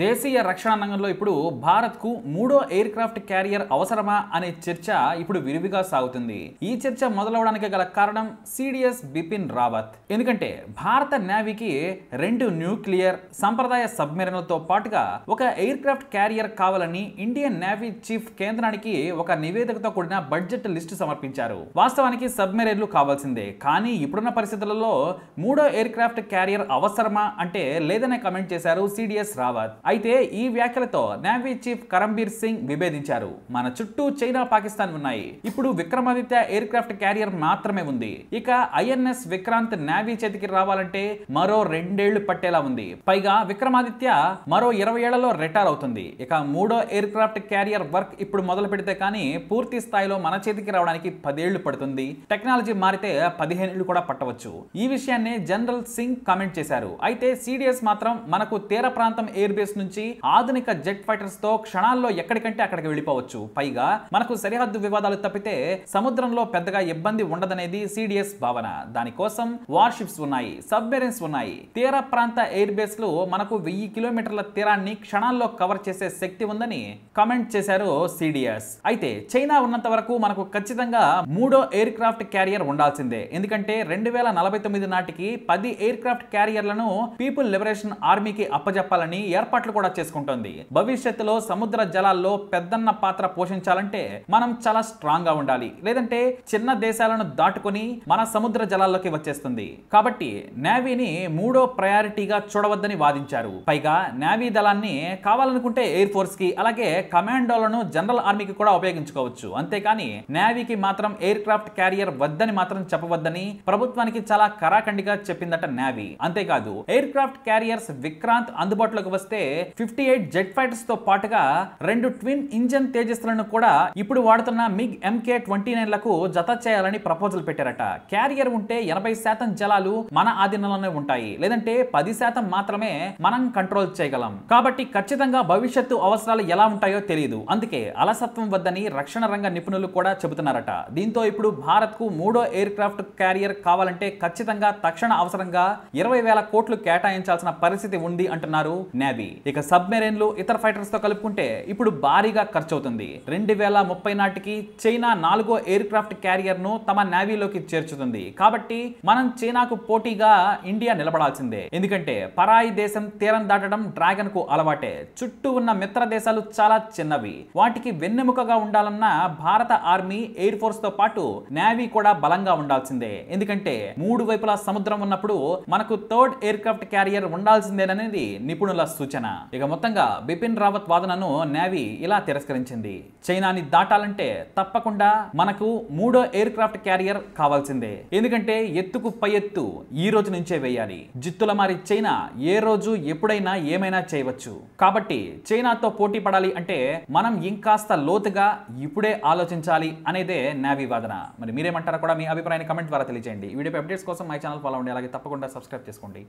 దేశీయ రక్షణ రంగంలో ఇప్పుడు భారత్కు మూడో ఎయిర్ క్రాఫ్ట్ క్యారియర్ అవసరమా అనే చర్చ ఇప్పుడు విరివిగా సాగుతుంది ఈ చర్చ మొదలవడానికి గల కారణం సిడిఎస్ బిపిన్ రావత్ ఎందుకంటే భారత నేవీకి రెండు న్యూక్లియర్ సంప్రదాయ సబ్మెరీన్లతో పాటుగా ఒక ఎయిర్ క్రాఫ్ట్ క్యారియర్ కావాలని ఇండియన్ నేవీ చీఫ్ కేంద్రానికి ఒక నివేదికతో కూడిన బడ్జెట్ లిస్టు సమర్పించారు వాస్తవానికి సబ్మెరీన్లు కావాల్సిందే కానీ ఇప్పుడున్న పరిస్థితులలో మూడో ఎయిర్ క్రాఫ్ట్ క్యారియర్ అవసరమా అంటే లేదనే కమెంట్ చేశారు సిడిఎస్ రావత్ అయితే ఈ వ్యాఖ్యలతో నేవీ చీఫ్ కరంబీర్ సింగ్ విభేదించారు మన చుట్టూ చైనా పాకిస్తాన్ ఉన్నాయి ఇప్పుడు విక్రమాదిత్య ఎయిర్ క్రాఫ్ట్ క్యారియర్ మాత్రమే ఉంది ఇక ఐఎన్ఎస్ విక్రాంత్ నేవీ చేతికి రావాలంటే మరో రెండేళ్లు పట్టేలా ఉంది పైగా విక్రమాదిత్య మరో ఇరవై ఏళ్లలో రిటైర్ అవుతుంది ఇక మూడో ఎయిర్ క్రాఫ్ట్ క్యారియర్ వర్క్ ఇప్పుడు మొదలు పెడితే కానీ పూర్తి స్థాయిలో మన చేతికి రావడానికి పదేళ్లు పడుతుంది టెక్నాలజీ మారితే పదిహేనేళ్లు కూడా పట్టవచ్చు ఈ విషయాన్ని జనరల్ సింగ్ కామెంట్ చేశారు అయితే సిడిఎస్ మాత్రం మనకు తీర ప్రాంతం ఎయిర్ బేస్ నుంచి ఆధునిక జెట్ ఫైటర్స్ తో క్షణాల్లో ఎక్కడికంటే అక్కడికి వెళ్ళిపోవచ్చు పైగా మనకు సరిహద్దు వివాదాలు తప్పితే సముద్రంలో పెద్దగా ఇబ్బంది ఉండదనేది సిడిఎస్ భావన దానికోసం వార్షిప్స్ ఉన్నాయి సబ్మెరీన్స్ ఉన్నాయి తీర ప్రాంత ఎయిర్ బేస్ లు మనకు వెయ్యి కిలోమీటర్ల తీరాన్ని క్షణాల్లో కవర్ చేసే శక్తి ఉందని కమెంట్ చేశారు సిడిఎస్ అయితే చైనా ఉన్నంత వరకు మనకు ఖచ్చితంగా మూడో ఎయిర్ క్రాఫ్ట్ క్యారియర్ ఉండాల్సిందే ఎందుకంటే రెండు వేల నలభై తొమ్మిది నాటికి పది ఎయిర్ క్రాఫ్ట్ క్యారియర్లను పీపుల్ లిబరేషన్ ఆర్మీకి అప్పజెప్పాలని ఏర్పాటు ఏర్పాట్లు కూడా చేసుకుంటోంది భవిష్యత్తులో సముద్ర జలాల్లో పెద్దన్న పాత్ర పోషించాలంటే మనం చాలా స్ట్రాంగ్ గా ఉండాలి లేదంటే చిన్న దేశాలను దాటుకుని మన సముద్ర జలాల్లోకి వచ్చేస్తుంది కాబట్టి నేవీని మూడో ప్రయారిటీగా చూడవద్దని వాదించారు పైగా నేవీ దళాన్ని కావాలనుకుంటే ఎయిర్ ఫోర్స్ కి అలాగే కమాండోలను జనరల్ ఆర్మీకి కూడా ఉపయోగించుకోవచ్చు అంతేకాని నేవీకి మాత్రం ఎయిర్ క్రాఫ్ట్ క్యారియర్ వద్దని మాత్రం చెప్పవద్దని ప్రభుత్వానికి చాలా కరాఖండిగా చెప్పిందట నేవీ అంతేకాదు ఎయిర్ క్రాఫ్ట్ క్యారియర్స్ విక్రాంత్ అందుబాటులోకి వస్తే అంటే ఫిఫ్టీ ఎయిట్ జెట్ ఫైటర్స్ తో పాటుగా రెండు ట్విన్ ఇంజన్ తేజస్లను కూడా ఇప్పుడు వాడుతున్న మిగ్ ఎంకే ట్వంటీ నైన్ లకు జత చేయాలని ప్రపోజల్ పెట్టారట క్యారియర్ ఉంటే ఎనభై శాతం జలాలు మన ఆధీనంలోనే ఉంటాయి లేదంటే పది శాతం మాత్రమే మనం కంట్రోల్ చేయగలం కాబట్టి ఖచ్చితంగా భవిష్యత్తు అవసరాలు ఎలా ఉంటాయో తెలియదు అందుకే అలసత్వం వద్దని రక్షణ రంగ నిపుణులు కూడా చెబుతున్నారట దీంతో ఇప్పుడు భారత్ కు మూడో ఎయిర్ క్రాఫ్ట్ క్యారియర్ కావాలంటే ఖచ్చితంగా తక్షణ అవసరంగా ఇరవై వేల కోట్లు కేటాయించాల్సిన పరిస్థితి ఉంది అంటున్నారు నేవీ ఇక సబ్మెరైన్లు ఇతర ఫైటర్స్ తో కలుపుకుంటే ఇప్పుడు భారీగా ఖర్చు అవుతుంది రెండు వేల ముప్పై నాటికి చైనా నాలుగో ఎయిర్ క్రాఫ్ట్ క్యారియర్ ను తమ నేవీలోకి చేర్చుతుంది కాబట్టి మనం చైనాకు పోటీగా ఇండియా నిలబడాల్సిందే ఎందుకంటే పరాయి దేశం తీరం దాటడం డ్రాగన్ కు అలవాటే చుట్టూ ఉన్న మిత్ర దేశాలు చాలా చిన్నవి వాటికి వెన్నెముకగా ఉండాలన్న భారత ఆర్మీ ఎయిర్ ఫోర్స్ తో పాటు నేవీ కూడా బలంగా ఉండాల్సిందే ఎందుకంటే మూడు వైపులా సముద్రం ఉన్నప్పుడు మనకు థర్డ్ ఎయిర్ క్రాఫ్ట్ క్యారియర్ ఉండాల్సిందేననేది నిపుణుల సూచన విమర్శన ఇక మొత్తంగా బిపిన్ రావత్ వాదనను నేవీ ఇలా తిరస్కరించింది చైనాని దాటాలంటే తప్పకుండా మనకు మూడో ఎయిర్ క్రాఫ్ట్ క్యారియర్ కావాల్సిందే ఎందుకంటే ఎత్తుకు పై ఎత్తు ఈ రోజు నుంచే వేయాలి జిత్తుల మారి చైనా ఏ రోజు ఎప్పుడైనా ఏమైనా చేయవచ్చు కాబట్టి చైనాతో పోటీ పడాలి అంటే మనం ఇంకాస్త లోతుగా ఇప్పుడే ఆలోచించాలి అనేదే నేవీ వాదన మరి మీరేమంటారా కూడా మీ అభిప్రాయాన్ని కమెంట్ ద్వారా తెలియజేయండి వీడియో అప్డేట్స్ కోసం మై ఛానల్ ఫాలో అవ్వండి అలాగే తప్పకుండా సబ్స్క్రైబ్ చేసుకోండి